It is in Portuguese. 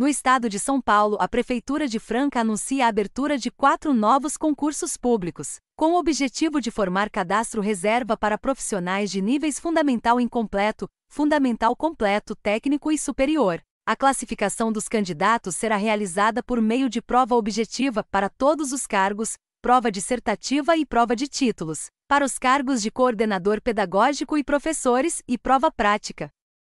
No estado de São Paulo, a Prefeitura de Franca anuncia a abertura de quatro novos concursos públicos, com o objetivo de formar cadastro reserva para profissionais de níveis fundamental incompleto, fundamental completo, técnico e superior. A classificação dos candidatos será realizada por meio de prova objetiva para todos os cargos, prova dissertativa e prova de títulos, para os cargos de coordenador pedagógico e professores, e prova prática.